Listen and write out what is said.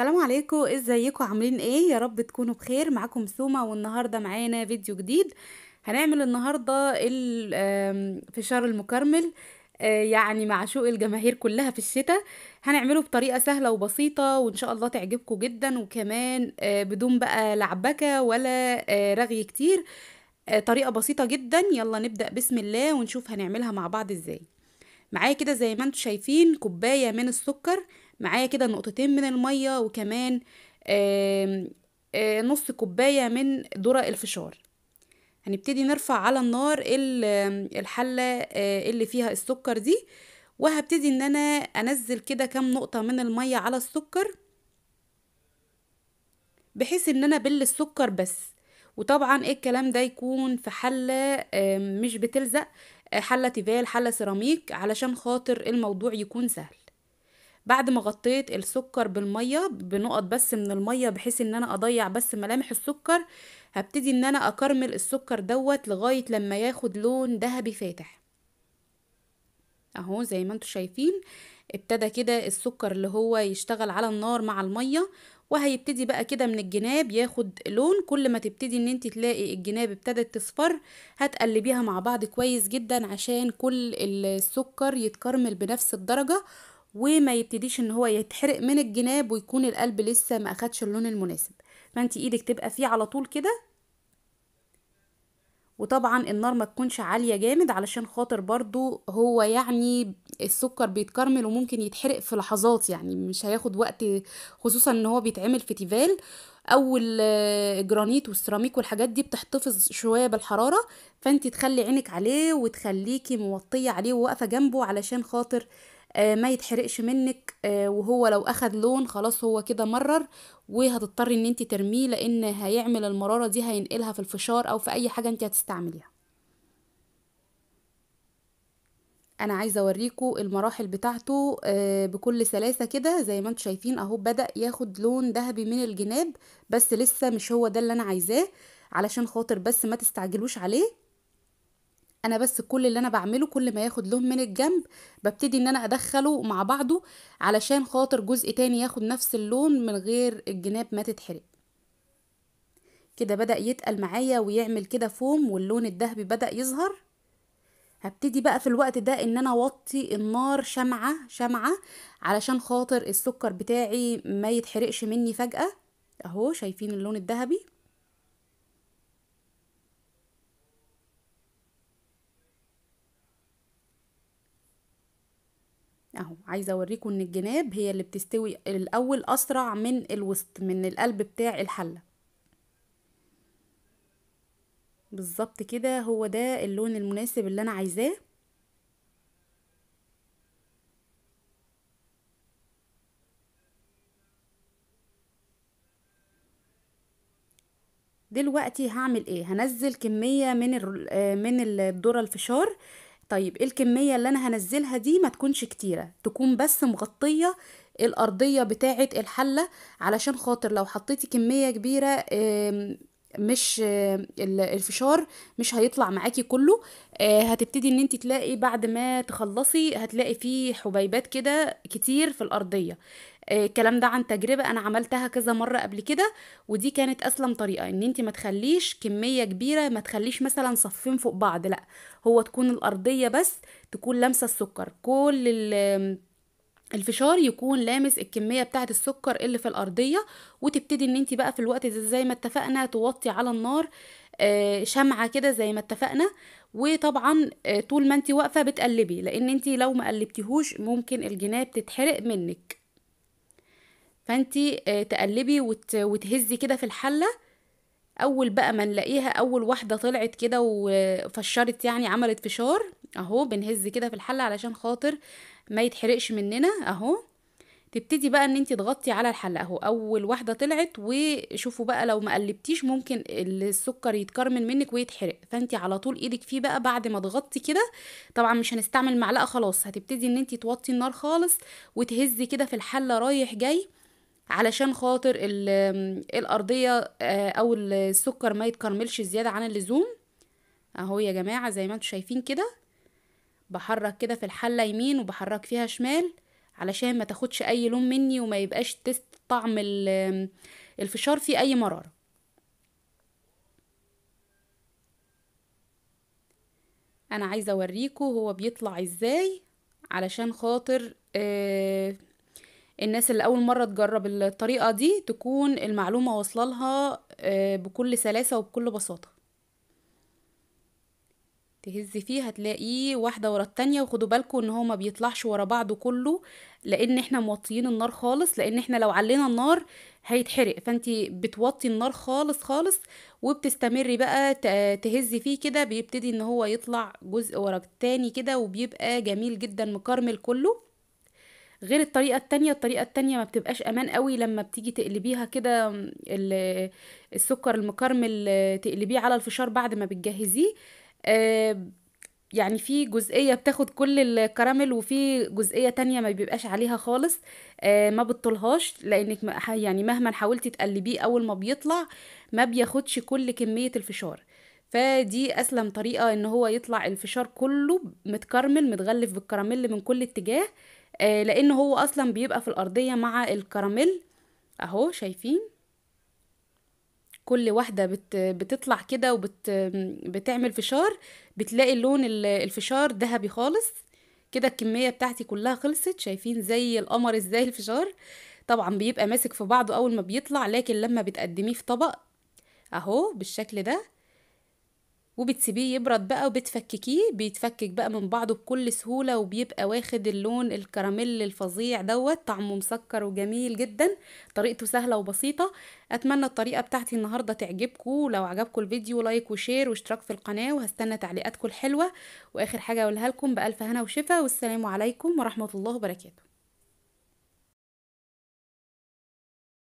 السلام عليكم ازيكم عاملين ايه يا رب تكونوا بخير معاكم سوما والنهارده معانا فيديو جديد هنعمل النهارده فشار المكرمل آه، يعني معشوق الجماهير كلها في الشتاء هنعمله بطريقه سهله وبسيطه وان شاء الله تعجبكم جدا وكمان آه، بدون بقى لعبكه ولا آه، رغي كتير طريقه بسيطه جدا يلا نبدا بسم الله ونشوف هنعملها مع بعض ازاي معايا كده زي ما انتم شايفين كوبايه من السكر معايا كده نقطتين من المية وكمان آه، نص كوباية من ذرة الفشار هنبتدي نرفع على النار الحلة آه، اللي فيها السكر دي وهبتدي ان انا انزل كده كام نقطة من المية على السكر بحيث ان انا بل السكر بس وطبعا ايه الكلام ده يكون في حلة مش بتلزق آه، حلة تيفال حلة سيراميك علشان خاطر الموضوع يكون سهل بعد ما غطيت السكر بالميه بنقط بس من الميه بحيث ان انا اضيع بس ملامح السكر هبتدي ان انا اكرمل السكر دوت لغايه لما ياخد لون ذهبي فاتح اهو زي ما انتم شايفين ابتدى كده السكر اللي هو يشتغل على النار مع الميه وهيبتدي بقى كده من الجناب ياخد لون كل ما تبتدي ان انت تلاقي الجناب ابتدت تصفر هتقلبيها مع بعض كويس جدا عشان كل السكر يتكرمل بنفس الدرجه وما يبتديش ان هو يتحرق من الجناب ويكون القلب لسه ما اخدش اللون المناسب فانت ايدك تبقى فيه على طول كده وطبعا النار ما تكونش عالية جامد علشان خاطر برضو هو يعني السكر بيتكرمل وممكن يتحرق في لحظات يعني مش هياخد وقت خصوصا ان هو بيتعمل في تيفال او الجرانيت آه، والسيراميك والحاجات دي بتحتفظ شوية بالحرارة فانت تخلي عينك عليه وتخليكي موطية عليه وواقفة جنبه علشان خاطر آه، ما يتحرقش منك آه، وهو لو اخد لون خلاص هو كده مرر وهتضطري ان انت ترميه لان هيعمل المرارة دي هينقلها في الفشار او في اي حاجة انت هتستعمليها انا عايزه اوريكو المراحل بتاعته آه، بكل سلاسه كده زي ما انتم شايفين اهو بدا ياخد لون ذهبي من الجناب بس لسه مش هو ده اللي انا عايزاه علشان خاطر بس ما تستعجلوش عليه انا بس كل اللي انا بعمله كل ما ياخد لون من الجنب ببتدي ان انا ادخله مع بعضه علشان خاطر جزء تاني ياخد نفس اللون من غير الجناب ما تتحرق كده بدأ يتقل معايا ويعمل كده فوم واللون الذهبي بدأ يظهر هبتدي بقى في الوقت ده ان انا اوطي النار شمعة شمعة علشان خاطر السكر بتاعي ما يتحرقش مني فجأة اهو شايفين اللون الذهبي اهو عايزه اوريكم ان الجناب هي اللي بتستوي الاول اسرع من الوسط من القلب بتاع الحله بالظبط كده هو ده اللون المناسب اللي انا عايزاه دلوقتي هعمل ايه هنزل كميه من آه، من الذره الفشار طيب إيه الكمية اللي أنا هنزلها دي ما تكونش كتيرة تكون بس مغطية الأرضية بتاعة الحلة علشان خاطر لو حطيتي كمية كبيرة مش الفشار مش هيطلع معاكي كله آه، هتبتدي ان انت تلاقي بعد ما تخلصي هتلاقي فيه حبيبات كده كتير في الارضيه آه، الكلام ده عن تجربه انا عملتها كذا مره قبل كده ودي كانت اسلم طريقه ان انت ما تخليش كميه كبيره ما تخليش مثلا صفين فوق بعض لا هو تكون الارضيه بس تكون لامسه السكر كل الفشار يكون لامس الكميه بتاعه السكر اللي في الارضيه وتبتدي ان انت بقى في الوقت ده زي ما اتفقنا توطي على النار آه، شمعه كده زي ما اتفقنا وطبعا آه، طول ما انت واقفه بتقلبي لان انت لو ما قلبتيهوش ممكن الجناب تتحرق منك فانت آه، تقلبي وتهزي كده في الحله اول بقى ما نلاقيها اول واحده طلعت كده وفشرت يعني عملت فشار اهو بنهز كده في الحله علشان خاطر ما يتحرقش مننا اهو تبتدي بقى ان انت تغطي على الحله اهو اول واحده طلعت وشوفوا بقى لو ما قلبتيش ممكن السكر يتكرمل منك ويتحرق فانت على طول ايدك فيه بقى بعد ما تغطي كده طبعا مش هنستعمل معلقه خلاص هتبتدي ان انت توطي النار خالص وتهزي كده في الحله رايح جاي علشان خاطر الارضيه آه، او السكر ما يتكرملش زياده عن اللزوم اهو يا جماعه زي ما انتم شايفين كده بحرك كده في الحله يمين وبحرك فيها شمال علشان ما تاخدش اي لون مني وما يبقاش تست طعم الفشار فيه اي مراره انا عايزه اوريكم هو بيطلع ازاي علشان خاطر آه، الناس اللي اول مره تجرب الطريقه دي تكون المعلومه واصله لها آه، بكل سلاسه وبكل بساطه تهز فيه هتلاقيه واحدة ورا التانية وخدوا بالكم ان هو ما بيطلعش ورا بعضه كله لان احنا موطيين النار خالص لان احنا لو علينا النار هيتحرق فانت بتوطي النار خالص خالص وبتستمري بقى تهزي فيه كده بيبتدي ان هو يطلع جزء ورا التاني كده وبيبقى جميل جدا مكرمل كله غير الطريقة التانية الطريقة التانية ما بتبقاش امان قوي لما بتيجي تقلبيها كده السكر المكرمل تقلبيه على الفشار بعد ما بتجهزيه آه، يعني في جزئيه بتاخد كل الكراميل وفي جزئيه تانية ما بيبقاش عليها خالص آه، ما بتطولهاش لانك يعني مهما حاولتي تقلبيه اول ما بيطلع ما بياخدش كل كميه الفشار فدي اسلم طريقه ان هو يطلع الفشار كله متكرمل متغلف بالكراميل من كل اتجاه آه، لان هو اصلا بيبقى في الارضيه مع الكراميل اهو شايفين كل واحده بت بتطلع كده وبتعمل فشار بتلاقي لون الفشار ذهبي خالص كده الكميه بتاعتي كلها خلصت شايفين زي القمر ازاي الفشار طبعا بيبقى ماسك في بعضه اول ما بيطلع لكن لما بتقدميه في طبق اهو بالشكل ده وبتسيبيه يبرد بقى وبتفككيه بيتفكك بقى من بعضه بكل سهولة وبيبقى واخد اللون الكراميل الفظيع دوت طعمه مسكر وجميل جدا طريقته سهلة وبسيطة أتمنى الطريقة بتاعتي النهاردة تعجبكم لو عجبكم الفيديو لايك وشير واشتراك في القناة وهستنى تعليقاتكم الحلوة وآخر حاجة أقولها لكم بألف هنا وشفا والسلام عليكم ورحمة الله وبركاته